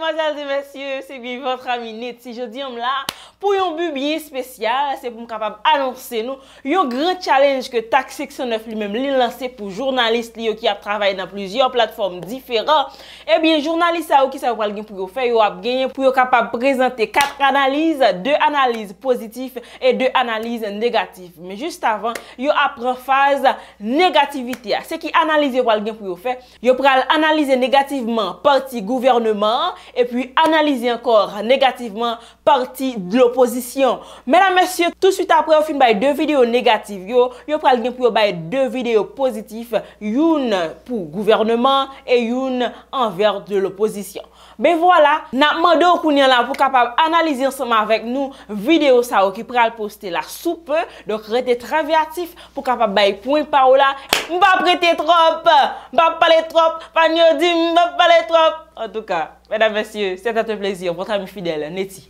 madèl de mèsyè, se bi vòt raminèt, si jò di yòm lè, Pou yon bubiye spesyal, se pou m kapab anonsen nou, yon gran challenge ke tak seksyon 9 li menm li lansè pou jounalist li yo ki ap travay nan plouzyon, platfom difèran, ebyen jounalist sa ou ki sa wal gen pou yo fè, yo ap gen pou yo kapab prezante 4 analize, 2 analize pozitif e 2 analize negatif. Men just avan, yo ap pran faz negativite a. Se ki analize wal gen pou yo fè, yo pral analize negativeman parti gouvernement e pi analize ankor negativeman parti globalisme. oposisyon. Mèdèm mèsyè, tout süt apre ou fin baye dè videyo negatif yo, yo pral gen pou yo baye dè videyo pozitif youn pou gouvernement e youn anver dè l'oposisyon. Bè vwa la, nan mèdèm kounyen la pou kapab analizir soma avèk nou videyo sa ou ki pral poste la soupe, dok rete traviatif pou kapab baye pou yon parou la, mbap rete trop, mbap pale trop, mbap pale trop, mbap pale trop, en tout ka, mèdèm mèsyè, sè tate plèzyon pou tra mi fidèl, neti.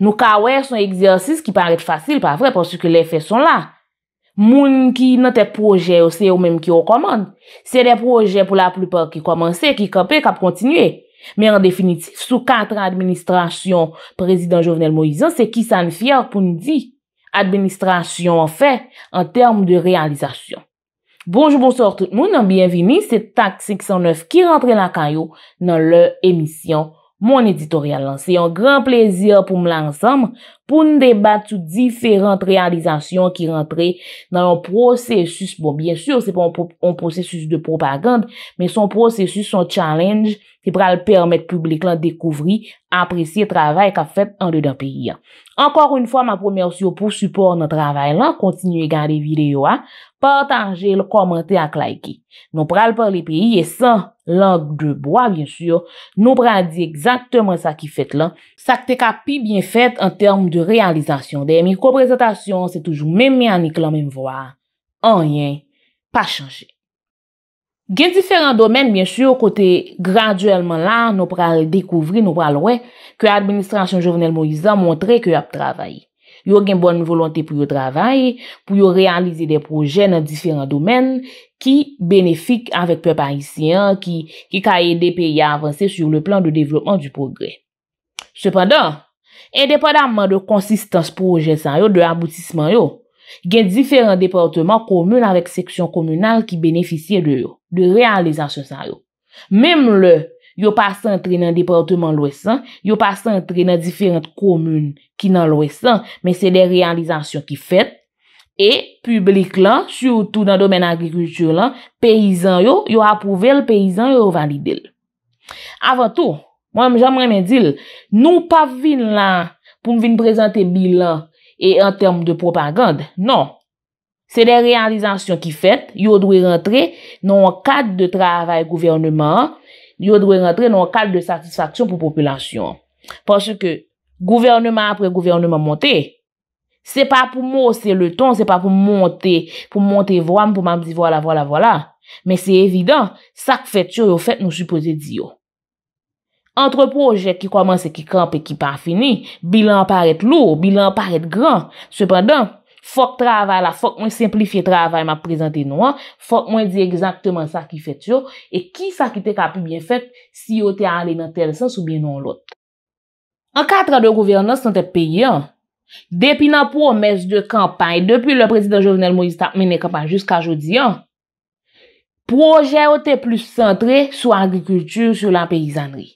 Nou kawèr son egzersis ki paret fasil, pa vre, porsi ke lè fè son la. Moun ki nan te projè ou se ou mèm ki ou komon. Se de projè pou la plupè ki komanse, ki kapè, ka kontinue. Mè an definitif, sou katre administrasyon prezident Jovenel Moïse, se ki san fiyak pou nou di administrasyon an fè, an term de realizasyon. Bonjou, bonsoor tout moun, an byenveni, se tak 509 ki rentre nan kanyo nan lè emisyon ou. Mon editorial la, se yon gran plezyor pou mla ansam, pou nou debat sou diferant realizasyon ki rentre nan yon prosesus. Bon, bien sur, se pou yon prosesus de propagande, men son prosesus, son challenge, se pral permet publik lan dekouvri apresye travay ka fet an de dan pi. Ankor yon fwa, ma pou mersi yo pou support nan travay lan, kontinuye gande video a, patanje l komante ak laike. Nou pral parli pi, e san lank de boi, bien sur, nou pral di exaktman sa ki fet lan, sa kte kapi bin fet an term de realizasyon. De mi, ko prezentasyon, se toujou men men an ik lan men vwa. An yen, pa chanje. Gen diferan domen, bien chou, kote graduelman la, nou pral dekouvri, nou pral wè, ke administrasyon Jovenel Moïse a montre ke yo ap travaye. Yo gen bonne volante pou yo travaye, pou yo realize de proje nan diferan domen, ki benefik avèk pe parisyen, ki kaye de pe ya avansè sur le plan de devlopman du progrèm. Sepada, indepadamman de konsistans proje sa yo, de aboutisman yo, gen diferent departement komune avèk seksyon komunal ki benefisye de yo, de realizasyon sa yo. Mem le, yo pa sentri nan departement lwesan, yo pa sentri nan diferent komune ki nan lwesan, men se de realizasyon ki fet, e, publik lan, sou tou nan domen agrikultur lan, peyizan yo, yo apouvel, peyizan yo validel. Avan tou, Mwen jaman men dil, nou pa vin lan pou mwen vin prezante milan e an term de propagande, non. Se de realizasyon ki fet, yo dwe rentre nou an kad de travay gouvernement, yo dwe rentre nou an kad de satisfaksyon pou populasyon. Pwosye ke gouvernement apre gouvernement monte, se pa pou mwose le ton, se pa pou monte, pou monte vwam pou mwam di vwala vwala vwala, men se evidant sak fet yo yo fet nou supoze di yo. Antre proje ki komanse, ki kampe, ki pa fini, bilan paret lour, bilan paret gran, sepandan, fok travay la, fok mwen simplifiye travay ma prezante nou an, fok mwen di egzakteman sa ki fet yo, e ki sa ki te ka pi bien fet si yo te alemen tel san sou bien nou lout. An katra de gouverneur sante peyi an, depi nan pou o mes de kampanj, depi le prezident Jovenel Moïse tap mene kampanj jusqu'a jodi an, proje yo te plus sentre sou agrikulture, sou la peyizanri.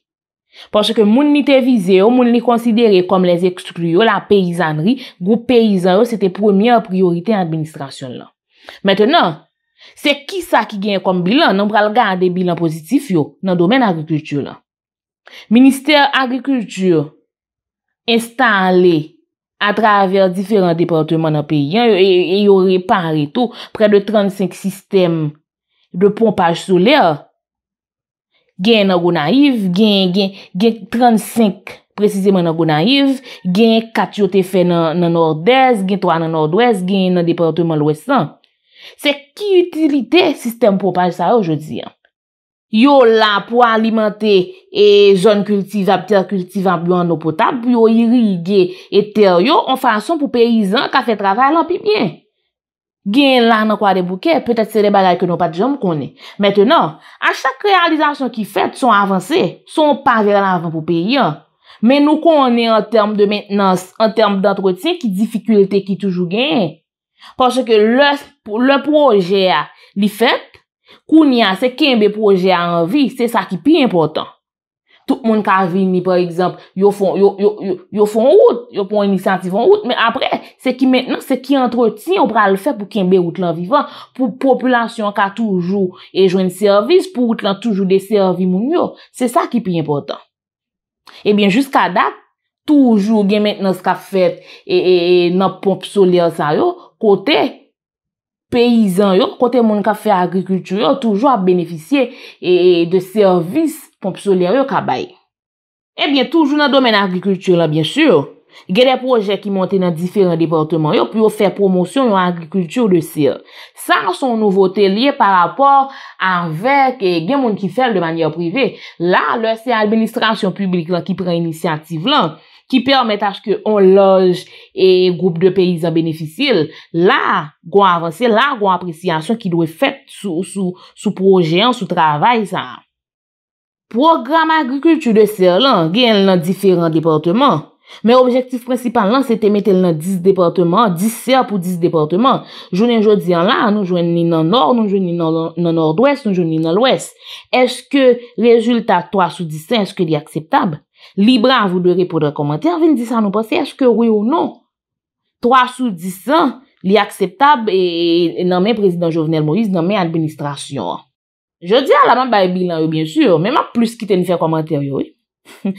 Porsè ke moun ni te vize yo, moun ni konsidere kom les eksplu yo la peyizanri, goup peyizan yo, se te premier priorite administrasyon la. Mètè nan, se ki sa ki gen kom bilan, nan pral gade bilan pozitif yo nan domen agrikultur la. Ministèr agrikultur, instanle a traver diferent departement nan peyyan, yo repare tou pre de 35 sistem de pompaj souler yo, Gen nan go nan yiv, gen 35 precizeman nan go nan yiv, gen 4 yote fe nan nord-ez, gen 3 nan nord-wes, gen nan departement lwesan. Se ki utilite sistem popaj sa yo je diyan? Yo la pou alimante e zon kultivab, tia kultivab, lwan lwapotab, biyo iri, ge, eter, yo, an fason pou peyizan ka fe travay lan pi myen. gen lan nan kwa de bouke, petat se de bagay ke nou pat jom konen. Mètè nan, a chak krealizasyon ki fèt, son avansè, son pa veran avans pou peyi an. Men nou konen an term de mentenans, an term d'antretien, ki difikultè ki toujou gen. Kwa chè ke lò projè li fèt, kouni an se kenbe projè an anvi, se sa ki pi important. tout moun ka vin ni, par exemple, yo fon, yo fon wout, yo pon inisantifon wout, men apre, se ki men nan, se ki entretin, yo pral fe pou kenbe wout lan vivan, pou populasyon ka toujou, e jwen servis, pou wout lan toujou de servim moun yo, se sa ki pi important. E eh ben, jiska dat, toujou gen men nan se ka fet, e, e, e nan pomp soliyan sa yo, kote, peyizan yo, kote moun ka fe agrikultur yo, toujou a beneficye, e de servis, Pomp souler yo kabay. Ebyen, eh toujou nan domen agrikultur la, byen sur, genè projek ki monte nan diferent departement yo pou yo fè promosyon yon agrikultur de sir. Sa son nouvote liye par rapport anvek eh, gen moun ki fèl de manye privé. La, lò se administrasyon publik la ki pren inisyative lan, ki permèt aske on loj e goup de peyizan benefisil, la goun avanse, la goun apresyansyon ki dwe fèt sou proje an, sou travay sa an. Program agrikultur de ser lan, gen nan diferant departement. Men objektif prinsipal lan se temet el nan dis departement, dis ser pou dis departement. Jounen jodi an la, nou jounen ni nan nor, nou jounen ni nan nord-ouest, nou jounen ni nan l'ouest. Eske rezultat 3 sou 10 san, eske li akseptab? Libra avou de repou de kommenter, ven di san nou pase, eske wè ou nou? 3 sou 10 san, li akseptab nan men prezident Jovenel Moïse, nan men administrasyon an. Je di a la man bay bilan yo, bien sur, men ma plus kite ni fè komantè yo yo.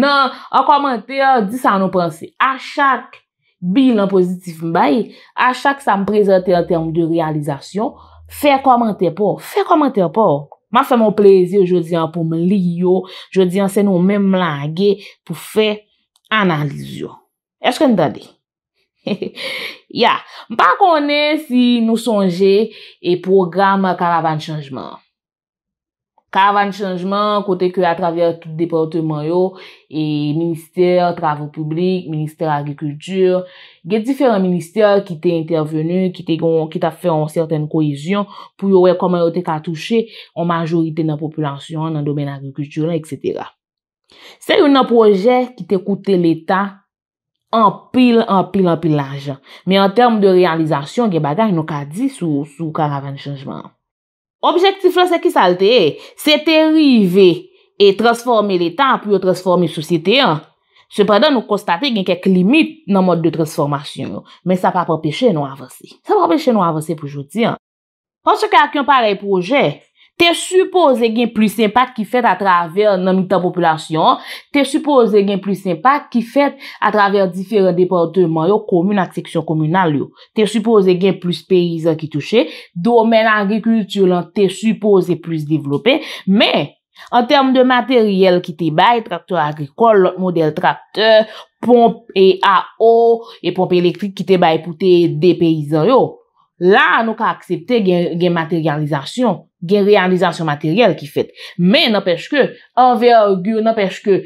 Nan, an komantè yo, di sa an nou pransè. A chak bilan pozitif m bay, a chak sa m prezante an term de realizasyon, fè komantè po. Fè komantè po. Ma fè mon plezi yo je di an pou m li yo. Je di an se nou men m langè pou fè analiz yo. Eske n dadè? Ya, m pa konè si nou sonje e program kalavan chanjman. Karavan chanjman, kote kwe atraver tout deporte man yo, e minister travou publik, minister agrikultur, ge diferan minister ki te intervenu, ki te kon, ki ta fe an serten koizyon, pou yo wek koman yo te ka touche an majorite nan populasyon, nan domen agrikultur, etc. Se yo nan proje ki te koute l'Etat, an pil, an pil, an pil lajan. Me an term de realizasyon, ge bada yon ka di sou karavan chanjman an. Objektif la se ki salte e, se te rive e transforme le tan pou yo transforme soucite an. Se prendan nou konstate gen kek limit nan mod de transformasyon yo. Men sa pa pa peche nou avanse. Sa pa pa peche nou avanse pou jouti an. Pon se kalkyon parel proje, te suppose gen plus impak ki fet a traver nan mitan populasyon, te suppose gen plus impak ki fet a traver diferent departement yo, komun ak seksyon komunal yo, te suppose gen plus peyizan ki touche, domen agrikultur lan te suppose plus devlope, men, an term de materyel ki te bay, traktor agrikol, model traktor, pompe e a o, e pompe elektrik ki te bay pou te de peyizan yo, la nou ka aksepte gen materializasyon, gen realizasyon materyel ki fet. Men, nan pech ke, anvergur, nan pech ke,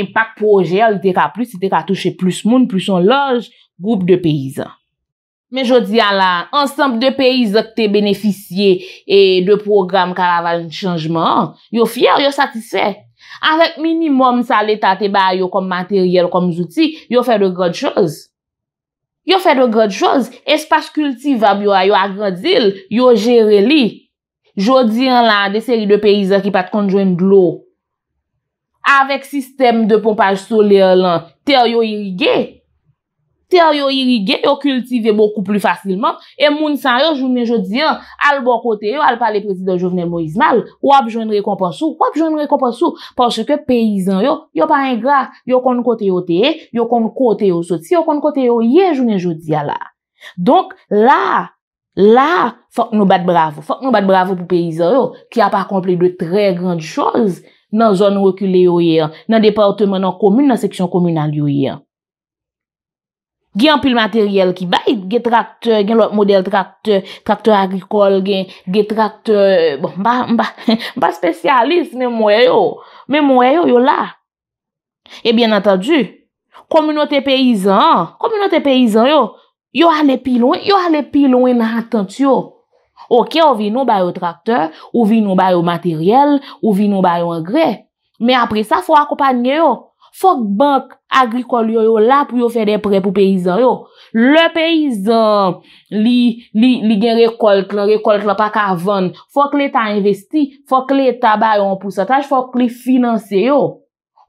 empak projel ite ka plus, ite ka touche plus moun, plus son loj, goup de peyizan. Men, jodi, ala, ansanp de peyizan te benefisye e de program karaval chanjman, yo fyer, yo satisfe. Avèk minimum sa letate ba yo kom materyel, kom zouti, yo fè de gròd chòz. Yo fè de gròd chòz, espas kulti vab yo a yo agrodil, yo jere li. jodi an la, de seri de peyizan ki pat konjwen glou, avek sistem de pompaj soler lan, ter yo irige, ter yo irige, yo kultive boku plu fasilman, e moun san yo jounen jodi an, al bon kote yo, al pale preti de jounen moizman, wap jounen rekompansou, wap jounen rekompansou, porsi ke peyizan yo, yo pa en gra, yo konjwen kote yo te, yo konjwen kote yo soti, yo konjwen kote yo ye jounen jodi an la. Donk la, La, fòk nou bat bravo. Fòk nou bat bravo pou peyizan yo ki a pa komple de tre grand chòz nan zon wèkule yo ye. Nan departement, nan komine, nan seksyon kominal yo ye. Gen apil materyel ki bay, gen lòk model trakteur, trakteur agrikol gen, gen trakteur, bon, mba, mba, mba spesyalist, mè mwè yo. Mè mwè yo yo la. E bien atadju, kominote peyizan, kominote peyizan yo, Yo ane pilon, yo ane pilon ena atent yo. Ok, ou vi nou bayo trakteur, ou vi nou bayo materyel, ou vi nou bayo engre. Men apre sa, fwa akopanyen yo. Fwa bank agrikol yo yo la pou yo fwe de pre pou peyizan yo. Le peyizan li gen rekolk la, rekolk la pa kavon. Fwa kli ta investi, fwa kli ta bayo anpousataj, fwa kli finanse yo.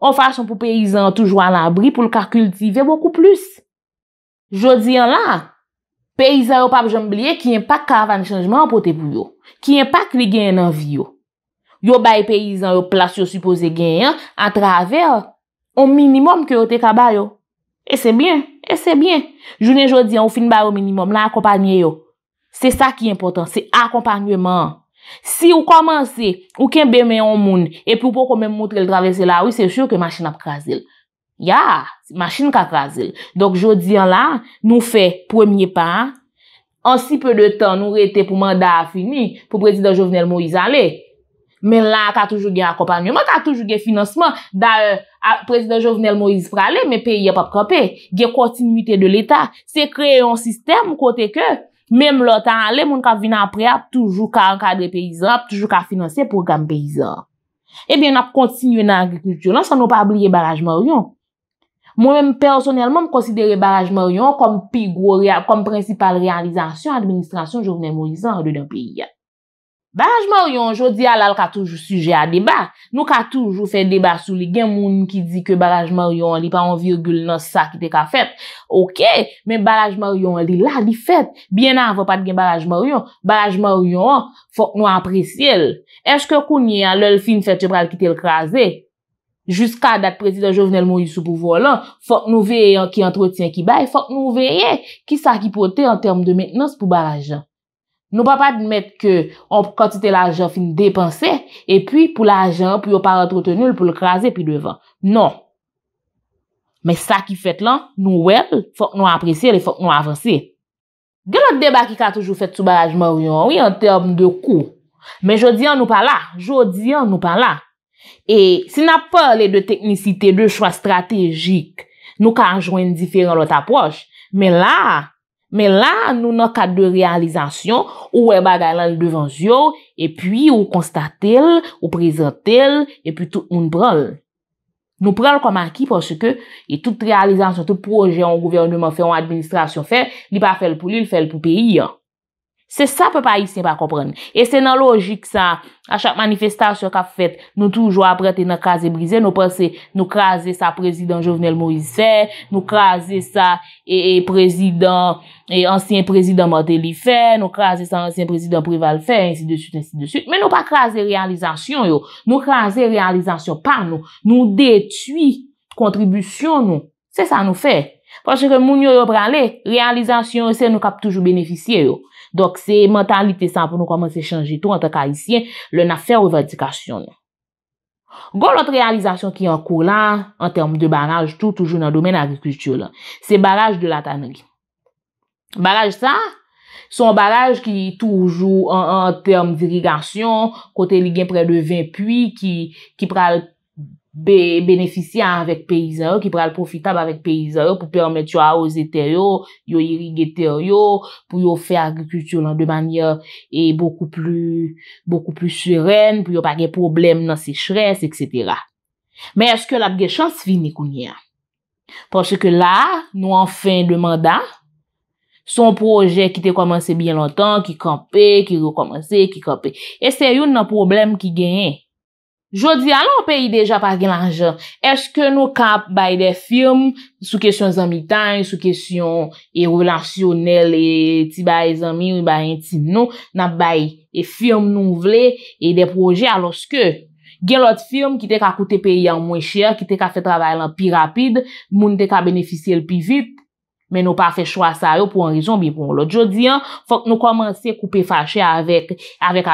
On fwa chan pou peyizan toujwa anabri pou lka kultive beaucoup plus. Jodi an la, peyizan yo pabjambliye ki yon pa kavan chanjman apote pou yo. Ki yon pa kri genyen nan vi yo. Yo bay peyizan yo plasyon supose genyen, a traver, o minimum ki yo te kaba yo. E se bin, e se bin. Jounen jodi an, ou fin ba yo minimum, la akompanyen yo. Se sa ki important, se akompanyenman. Si ou komanse, ou ken bemen yon moun, e pou pou kon men moutre l travese la, ou se sure ke machin apkaze l. Ya, machin ka krasil. Dok jodi an lan, nou fe premier pan, an si peu de tan nou rete pou manda a fini pou prezident Jovenel Moïse an le. Men lan ka toujou gen akopanyon. Men ta toujou gen financeman prezident Jovenel Moïse fra le, men peye pap kope, gen kontinuité de l'Etat. Se kreye yon sistem kote ke menm lò tan ale, moun ka vinan pre ap toujou ka an kadre peyizan, ap toujou ka finanse program peyizan. Ebyen ap kontinyon nan agrikultur lan, sa nou pa abliye barajman yon. Mwen mèm personelman m konsidere Baraj Moryon kom principal realizasyon administrasyon jounen mounisan rde nan peyi. Baraj Moryon jodi alal ka toujou suje a deba. Nou ka toujou fe deba sou li gen moun ki di ke Baraj Moryon li pa 1,9 sa ki te ka fet. Ok, men Baraj Moryon li la li fet. Bien nan vopat gen Baraj Moryon, Baraj Moryon fok nou apresye el. Eske kounye alal fin Fètyebral ki te lkaze? Juska dat prezident jovenel mou yu sou pou volan, fok nou veye yon ki entretien ki bay, fok nou veye ki sa ki pote en term de menknense pou barajan. Nou pa pa dmet ke kontite l'ajan fin depanse, e pi pou l'ajan, pi yo pa rentretenil pou l'kaze pi devan. Non. Men sa ki fet lan, nou web, fok nou apresye, lè fok nou avanse. Gè lòt deba ki ka toujou fet sou barajman wiyon, wiyon en term de kou. Men jodi an nou pa la, jodi an nou pa la. E se na pa le de teknisite, de chwa strategik, nou ka anjwen diferon lot apwaj, men la, men la nou nan kat de realizasyon ou e bagay lan devan zyo, e pi ou konstatel, ou prezantel, e pi tout moun pral. Nou pral kwa maki pwoske, e tout realizasyon, tout proje, an gouvernement fe, an administrasyon fe, li pa fel pou li, li fel pou peyi ya. Se sa pe pa yisye pa kompren. E se nan logik sa, a chak manifestasyon ka fet, nou toujou apret e nan kaze brize, nou pase nou kaze sa prezident Jovenel Moïse, nou kaze sa e, e prezident, e ansyen prezident Mortelifè, nou kaze sa ansyen prezident Privalfè, et si de suite, et si de suite. Men nou pa kaze realizasyon yo, nou kaze realizasyon pa nou, nou detui kontribusyon nou, se sa nou fey. Fransè ke moun yo yo pralè, realizasyon se nou kap toujou beneficye yo. Dok se mentalite san pou nou komanse chanji tou an ta ka isyen, lè na fè revadikasyon yo. Gò lòt realizasyon ki an kou lan, an term de baraj tou toujou nan domen avikustyon lan. Se baraj de la tanogi. Baraj sa, son baraj ki toujou an term dirigasyon, kote ligyen pre de 20 pui, ki pral toujou. beneficyan avèk peyizan yo, ki pral profital avèk peyizan yo, pou pèrmet yo a ose ter yo, yo irige ter yo, pou yo fè agrikultur nan de manye e boku plou, boku plou suren, pou yo pake problem nan sechres, et cetera. Men eske la bge chans finik ou nye? Pwosè ke la, nou an fin demandan, son proje ki te komanse bie lontan, ki kampe, ki rekomanse, ki kampe. E se yon nan problem ki genye? Jodi, alon peyi deja pa gen lanjan, eske nou kap baye de firm sou kesyon zanmi tanj, sou kesyon e relasyonel e ti baye zanmi ou baye intim nou, nan baye e firm nou vle e de proje aloske gen lot firm ki te ka koute peyi an mwen cher, ki te ka fe travay lan pi rapide, moun te ka benefisye l pi vit, men nou pa fe chwa sa yo pou an rizon bi pou an lot. Jodi, fok nou komanse koupe fache avek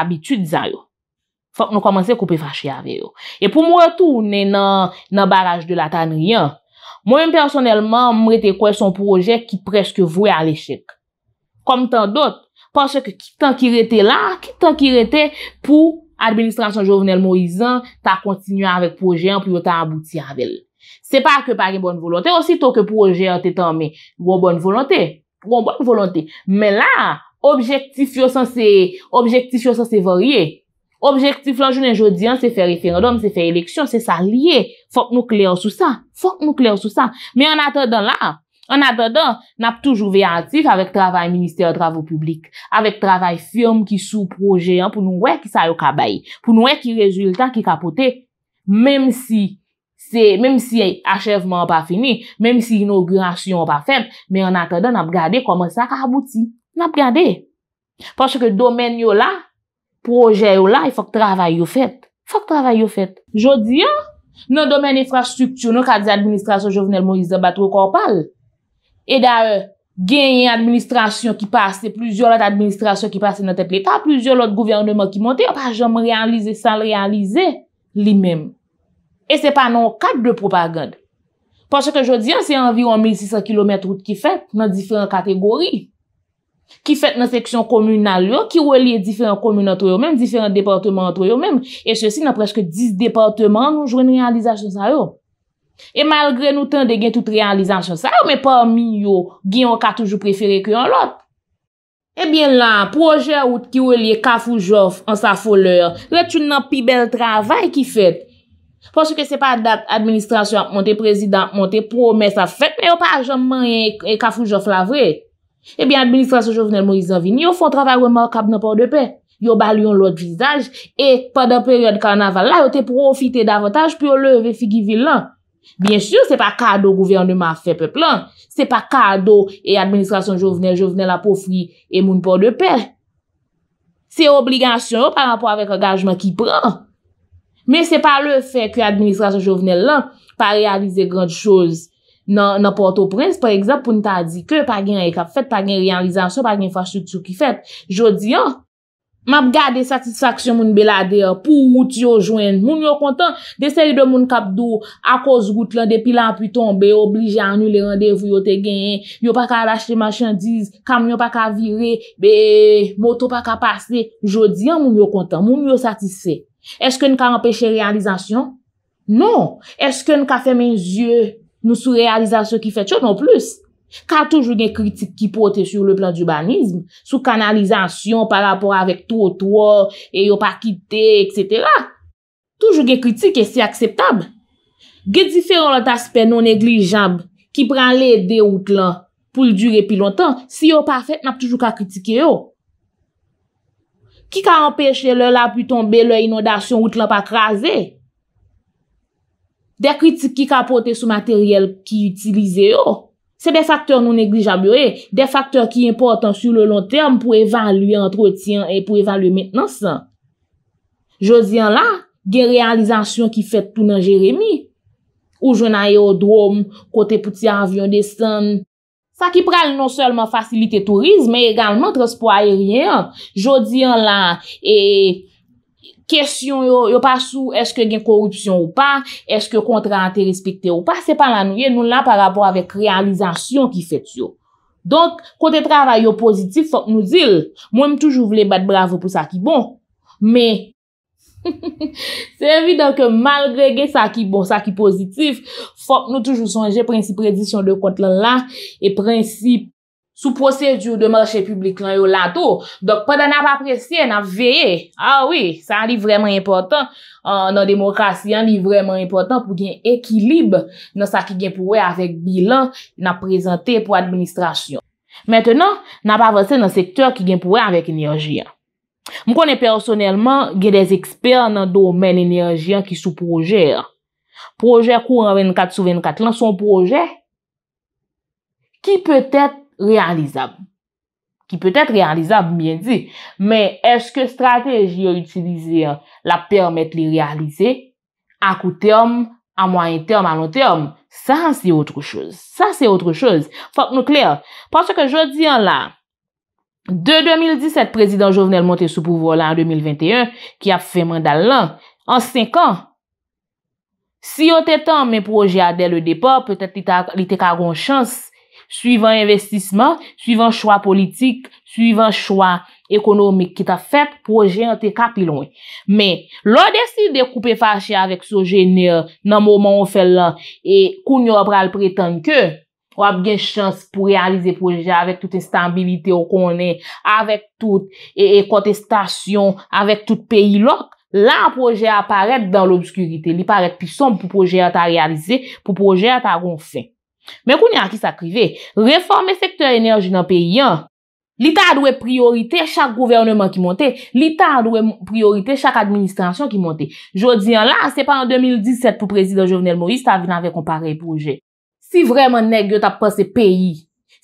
abitud zan yo. fòk nou komanse koupe fache avè yo. E pou mwè tou nè nan baraj de latan riyan, mwen personelman mwè te kwen son proje ki preske vwe al eshek. Kom tan dot, panche ki tan ki rete la, ki tan ki rete pou administrasyon jovenel moizan ta kontinu avèk proje an pou yo ta abouti avèl. Se pa ke pari bon volante, osi to ke proje an te tanme, gwen bon volante. Gwen bon volante. Men la, objektif yo san se vwe rye. Objektif lan joun en jodi an se fe referendom, se fe eleksyon, se sa liye. Fok nou kler sou sa. Fok nou kler sou sa. Men an atedan la, an atedan nap toujou veyantif avek travay minister dravo publik. Avek travay firm ki sou proje an pou nou wè ki sa yo kabayi. Pou nou wè ki rezultat ki kapote. Mem si achevman wap pa fini, mem si inaugurasyon wap pa fem. Men an atedan nap gade koman sa ka abouti. Nap gade. Ponche ke domen yo la. Proje yo la, e fok travay yo fet. Fok travay yo fet. Jodi ya, nou domen e fraj struktur nou kat di administrasyon jovenel Moïse Zabatou Korpal. E da e, gen yon administrasyon ki pase, plizyon lote administrasyon ki pase nante ple ta, plizyon lote gouvernement ki monte, yo pa jom realize san realize li mem. E se pa nou kat de propagand. Ponche ke jodi ya, se envirou 1600 km route ki fet, nou diferent kategori. Ki fèt nan seksyon komune nan lò, ki wè liye diferent komune an tò yo mèm, diferent departement an tò yo mèm, e chè si nan prejke 10 departement nou jwen realizasyon sa yo. E malgre nou tan de gen tout realizasyon sa yo, mè pa mi yo, gen yon ka toujou preferè kwen yon lot. Ebyen lan, proje out ki wè liye Kafou Joff an sa fò lò, lè toun nan pi bel travay ki fèt. Pòsè ke se pa dap administrasyon, montè prezidant, montè promè sa fèt, mè yo pa jom man yon e, e Kafou Joff la vrej. Ebyen, eh administrasyon jovenel Morizan Vini yo fon travay remorkab nan por de pe. Yo balyon lout vizaj e padan peryode karnaval la yo te profite davantage pi yo leve figi vil lan. Bien sur, se pa kado gouverne man fe pe plan. Se pa kado e administrasyon jovenel jovenel apofri e moun por de pe. Se obligasyon yo par rapport avek engajman ki pran. Men se pa le fe ki administrasyon jovenel lan pa realize grand chouz nan Port-au-Prince, par ekzap pou ni ta di, ke pa gen yon ekap fet, pa gen realizasyon, pa gen fach souk souk yon fet, jodi an, map gade satisfaksyon moun belade, pou mout yo jwen, moun yo kontan, de seri de moun kapdou, akos gout lan, depi lan pwiton, be obli jan nou le randevou yo te gen, yo pa ka rachte machandiz, kam yo pa ka vire, be, moto pa ka pase, jodi an, moun yo kontan, moun yo satisfaksyon, eske n ka anpeche realizasyon? Non, eske n ka fe men zye, Nou sou realizasyon ki fet chot non plus. Ka toujou gen kritik ki pote sur le plan d'jubanism, sou kanalizasyon par rapport avèk tou ou tou, e yo pa kite, etc. Toujou gen kritik e si akseptab. Ge di feron lot aspe non neglijab, ki pran lè de out lan pou l'dure pi lontan, si yo pa fet, nap toujou ka kritike yo. Ki ka empèche lè la pu tombe lè inodasyon out lan pa krasè? De kritik ki kapote sou materyel ki utilize oh. yo. Se de faktor nou neglijab yo e. Eh. De faktor ki importan sou le lon term pou evalue entretien e pou evalue mentenansan. Jodi an la, gen realizasyon ki fet tou nan Jeremie. Ou jona e o drom, kote pouti avyon desan. Sa ki pral non selman fasilite turizm e egalman traspou ayerien. Jodi an la, e... Kèsyon yo, yo pa sou, eske gen korupsyon ou pa, eske kontran te respikte ou pa, se pa nanouye nou la pa rapor avek realizasyon ki fet yo. Donk, kote travay yo pozitif, fok nou zil. Mwen m toujou vle bat bravo pou sa ki bon. Me, se vi donk malgre gen sa ki bon, sa ki pozitif, fok nou toujou sonje prinsip predisyon de kontlan la, e prinsip. sou prosedyou de marchè publik lan yo lato. Dok, padan nan pa presye, nan veye. Ah oui, sa an li vreman important nan demokrasi, an li vreman important pou gen ekilib nan sa ki genpouwe avèk bilan nan prezante pou administrasyon. Mètènan, nan pa vese nan sektèr ki genpouwe avèk enerjian. Mwen m'm konen personèlman, gen des eksper nan domen enerjian ki sou projè. Projè kou 24-24. Lan son projè, ki pètèt realizab. Ki peut-et realizab, mwen di. Men, eske strategye yon itilize la permette li realizé? A kou term, a mwen term, a non term? San se yotre chouz. San se yotre chouz. Fok nou kler. Pansè ke jodi an la, de 2017, prezident Jovenel Montesou pou volan 2021, ki ap fè mandal lan, an 5 an, si yote tan men proje a del le depo, peut-et li te karon chans Suivant investisman, suivant chwa politik, suivant chwa ekonomik ki ta fet, proje an te kapi lwen. Men, lò desi de koupe fache avèk sou jenye nan mouman ou fel lan, e koun yo ap ral pretan ke, wap gen chans pou realize proje avèk tout instabilite ou konen, avèk tout, e kontestasyon avèk tout peyi lò, lan proje aparet dan l'obskurite, li paret pis som pou proje an ta realize, pou proje an ta gonfen. Men kou ni an ki sa krive, reforme sektor enerji nan peyi an, li ta adwe priorite chak gouvernement ki monte, li ta adwe priorite chak administrasyon ki monte. Jodi an la, se pa an 2017 pou prezident Jovenel Moïse ta vinan ve kompare proje. Si vreman neg yo tap prase peyi,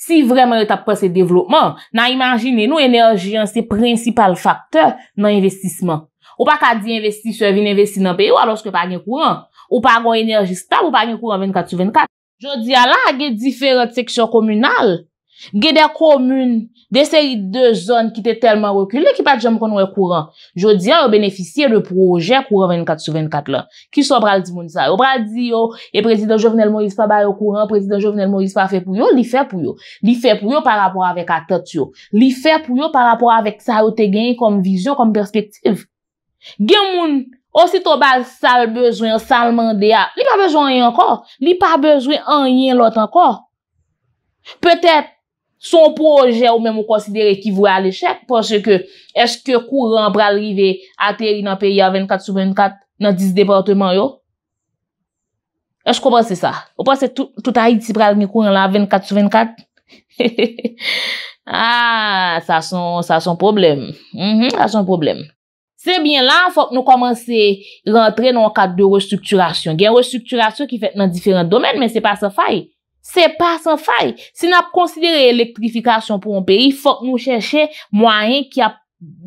si vreman yo tap prase devlopman, nan imanjine nou enerji an se prinsipal faktor nan investisman. Ou pa ka di investi se vin investi nan peyi ou aloske pa gen kou an, ou pa gon enerji stab ou pa gen kou an 24-24. Jodi a la, ge diferent seksyon komunal. Ge de komun, de seri de zon ki te telman wakil, le ki pat jam kon wè kouran. Jodi a yo beneficye de proje kouran 24 sou 24 lan. Ki sou pral di moun sa. Yo pral di yo, e prezident Jovenel Moïse pa baye wakil, prezident Jovenel Moïse pa fe pou yo, li fe pou yo. Li fe pou yo par rapor avèk atat yo. Li fe pou yo par rapor avèk sa yo te genye kom vizyon, kom perspektiv. Ge moun... O si to bas sal bejwen, sal mande ya, li pa bejwen yon ankon, li pa bejwen an yon lot ankon. Petèp son proje ou mèm ou konsidere ki vwe alè chèk, posè ke eske kouran pralrive a teri nan peyi a 24 sou 24 nan 10 departement yo. Esko prase sa? Ou prase tout a yid si pral mi kouran la 24 sou 24? Ha, sa son probleme. Ha, sa son probleme. Mhm, Se bin lan, fok nou komanse rentre nou akad de restrukturasyon. Gen restrukturasyon ki fet nan diferent domen, men se pa sa fay. Se pa sa fay. Se nou ap konsidere elektrifikasyon pou moun peyi, fok nou chenche mwayen ki ap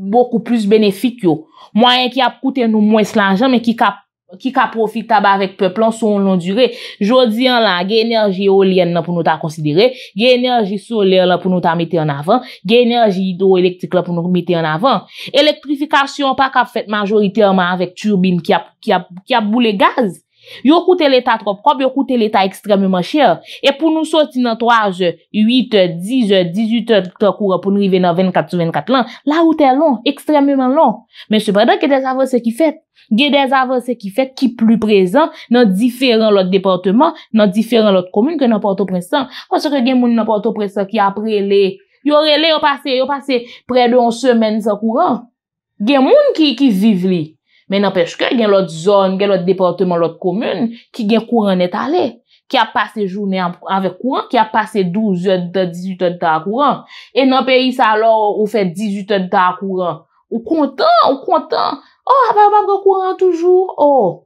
boku plus benefik yo. Mwayen ki ap koute nou mwen slanjan, men ki kap Ki ka profi taba vek peplon son londure, jodi an la generji eolien nan pou nou ta konsidere, generji solel nan pou nou ta mete an avan, generji idoelektrik nan pou nou mete an avan, elektrifikasyon pa ka fet majoriteyman vek turbin ki ap boule gaz. Yo koute l'état trop prop, yo koute l'état ekstremement chè. E pou nou soti nan 3 je, 8 je, 10 je, 18 je te koure pou nou rive nan 24-24 lan, la route est long, ekstremement long. Men sepredant, gen dez avance ki fet. Gen dez avance ki fet ki plu prezant nan diferent lot departement, nan diferent lot komune ki nan porto prezant. Kwa se ke gen moun nan porto prezant ki apre le, yo rele yo pase, yo pase, pre de 1 semen se koure. Gen moun ki vive li. Men anpeche ke gen lot zon, gen lot departement, lot komune, ki gen kouran etale, ki a pase jounen anve kouran, ki a pase 12 etal, 18 etal kouran. E nan peyi sa lor ou fe 18 etal kouran. Ou kontan, ou kontan. Oh, ah, apay ou apre kouran toujou. Oh,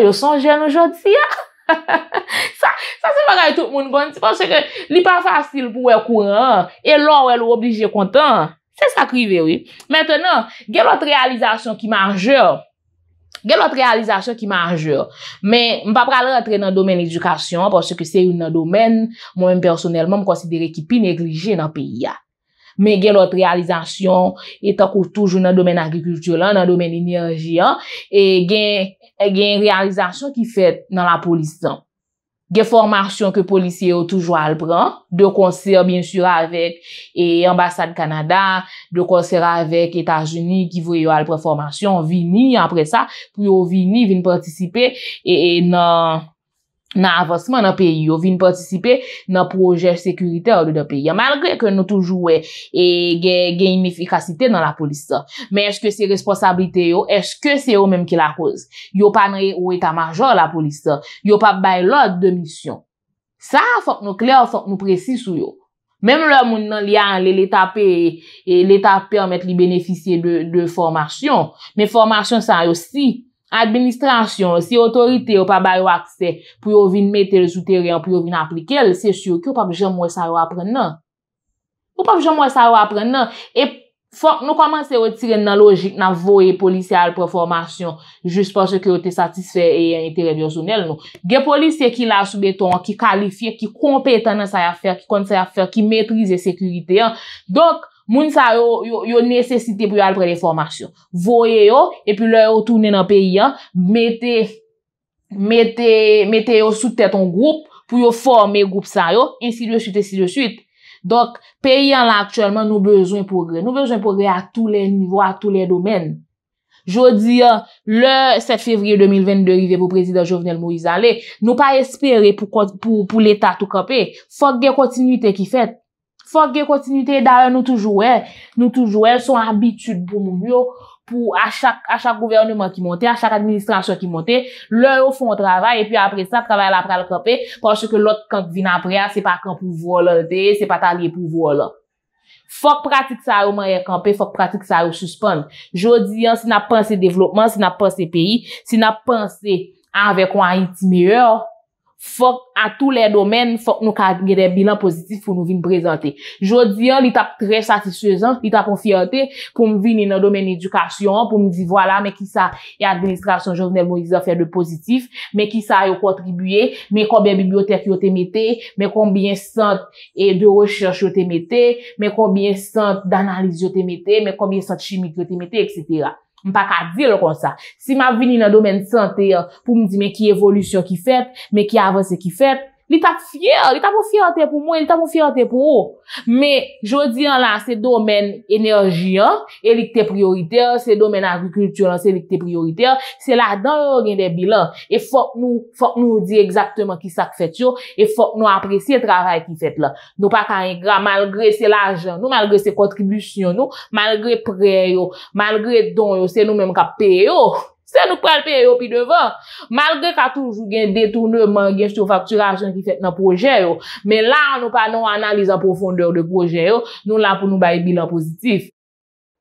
yo son jen anjot si ya. Sa, sa se faray tout moun kon. Se panse ke li pa fasil pou we kouran, e lor ou el ou oblije kontan. Se sa krive, oui. Mètenan, gen lot realizasyon ki marje, Gen lote realizasyon ki majeur. Men, m pa pral retre nan domen edukasyon, porsi ki se yon nan domen, mwen m personelman m konsidere ki pi neglije nan piya. Men gen lote realizasyon, etakou toujou nan domen agrikultur lan, nan domen enerji an, e gen e realizasyon ki fet nan la polisan. ge formasyon ke polisye yo toujwa al pran, do konser, bin sur, avek, e ambasade Kanada, do konser avek Etat Geni, ki vwe yo al pran formasyon, vini, apre sa, pou yo vini, vini partisipe, e, e nan... nan avosman nan peyi yo, vin patisipe nan proje sekurite ou do de peyi. Malgre ke nou toujou e gen yon efikasite nan la polisa. Men eske se responsabilite yo, eske se yo menm ki la koz. Yo pa nan e ou eta major la polisa. Yo pa bay lot de misyon. Sa fok nou kler, fok nou presis ou yo. Menm lò moun nan li an, li leta pe, e leta pe omet li benefisye de formasyon. Men formasyon sa yo si. administrasyon, si otorite yo pa bay wakse pou yo vin metel sou teryen, pou yo vin aplikel, se syur ki yo pa vijan mwen sa yo apren nan. Yo pa vijan mwen sa yo apren nan. E fok nou komanse yo tire nan logik nan voye polisye al preformasyon jist porsye ki yo te satisfè e yon teryen vyozounel nou. Ge polisye ki la soubeton, ki kalifiye, ki kompetan nan sa ya fèr, ki kont sa ya fèr, ki metrize sekuriteyan. Dok... Moun sa yo nesesite pou yo alpre de formasyon. Voye yo, epi lè yo tourne nan peyi an, mete yo soute tèt an group pou yo forme group sa yo, insi de suite, insi de suite. Dok, peyi an lè aktuelman nou bezon progre. Nou bezon progre a tou lè nivou, a tou lè domen. Jou di an, lè 7 fevri 2022, de rive pou prezident Jovenel Mouizale, nou pa espere pou l'Etat tou kapè, fok de kontinuitè ki fèt. Fok gen kontinuitè dè, nou toujouè, nou toujouè, son abitud pou moun yo, pou a chak gouvernement ki monte, a chak administrasyon ki monte, lè ou fon travè, epi apre sa, travè la pral kampè, panche ke lòt kanp vin apre, se pa kanp pou vòl lè, se pa talye pou vòl lè. Fok pratik sa ou man yè kampè, fok pratik sa ou suspèn. Jodi an, si nan panse devlopman, si nan panse peyi, si nan panse avèk wè yon yon ti mè yò, Fok a tou le domen, fok nou ka gede bilan pozitif pou nou vin prezante. Jodi an, li ta prez satiswezan, li ta konfiyante pou m vin nan domen edukasyon, pou m di voilà, men ki sa e administrasyon jounel mou izan fè de pozitif, men ki sa yo kontribuye, men konbyen bibliotek yo te mette, men konbyen sant de rechèche yo te mette, men konbyen sant danalize yo te mette, men konbyen sant chimik yo te mette, etc. Mpa ka dir kon sa. Si ma vini nan domen sante pou mdi me ki evolusyon ki fet, me ki avanse ki fet, Li tak fyer, li tak pou fyer ante pou moun, li tak pou fyer ante pou ou. Me, jodi an la, se domen enerji an, elik te priorite, se domen agrikultur an, se elik te priorite an, se la dan yon gen debi lan. E fok nou, fok nou di exactement ki sak fetyo, e fok nou apresye travay ki fetyo lan. Nou pa kan yon gran, malgre se lajan nou, malgre se kontribusyon nou, malgre preyo, malgre don yo, se nou menm ka peyo. Se nou pralpe yo pi devan, malge ka toujou gen detourne man gen chou fakturajen ki fet nan proje yo, men la nou pa nou analize an profondeur de proje yo, nou la pou nou bay bilan pozitif.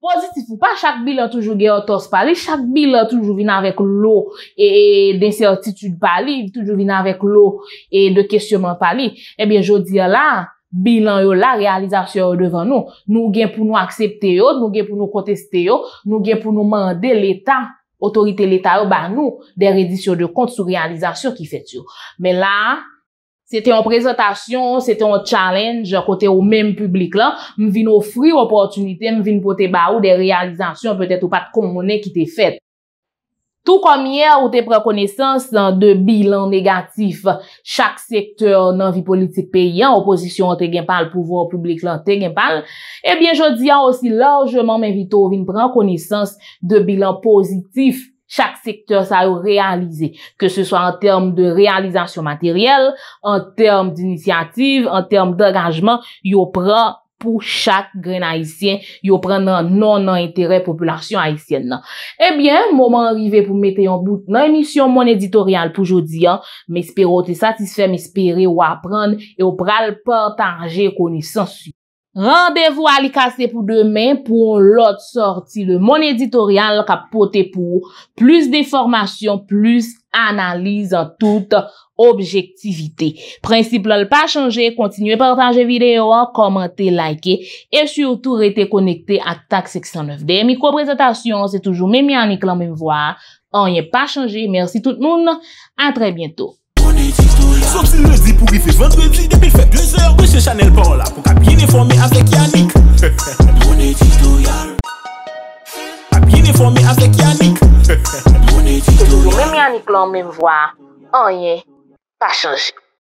Pozitif ou pa, chak bilan toujou gen an tos pali, chak bilan toujou vinan vek lo e, e den seotitude pali, toujou vinan vek lo e de kesyoman pali, e eh ben jodi ya la, bilan yo la realizasyon yo devan nou, nou gen pou nou aksepte yo, nou gen pou nou konteste yo, nou gen pou nou mande le tan. Otorite leta yo ban nou de redisyon de kont sou realizasyon ki fet yo. Men la, se te yon prezentasyon, se te yon challenge kote yo menm publik la, m vin ofri opotunite, m vin pote ba ou de realizasyon, petet ou pat komone ki te fet. Tou komye ou te prek konesans nan de bilan negatif chak sektor nan vi politik peyan, oposisyon an te genpal, pouvo an publik lan te genpal, ebyen jodi an osi lajman men vi tovin prek konesans de bilan pozitif chak sektor sa yo realize. Ke se so an term de realizasyon materyel, an term di iniciativ, an term de angajman, yo prek. pou chak gren haisyen yo pren nan non nan entere populasyon haisyen nan. Ebyen, mouman rive pou mette yon bout nan emisyon moun editorial pou jodi an, mespèro te satisfè mespère yo aprenn e yo pral portanje koni sensu. Randevou alikase pou demen pou lout sorti le moun editorial kapote pou plus de formasyon, plus analize tout an. objektivite. Prinsip lal pa chanje, kontinue partaj videyo, komante, like, et surtout rete konekte atak 609D. Mi ko prezentasyon se toujou mèm Yanik lan mèm vwa. Anye pa chanje, mersi tout moun. A tre bientou. passions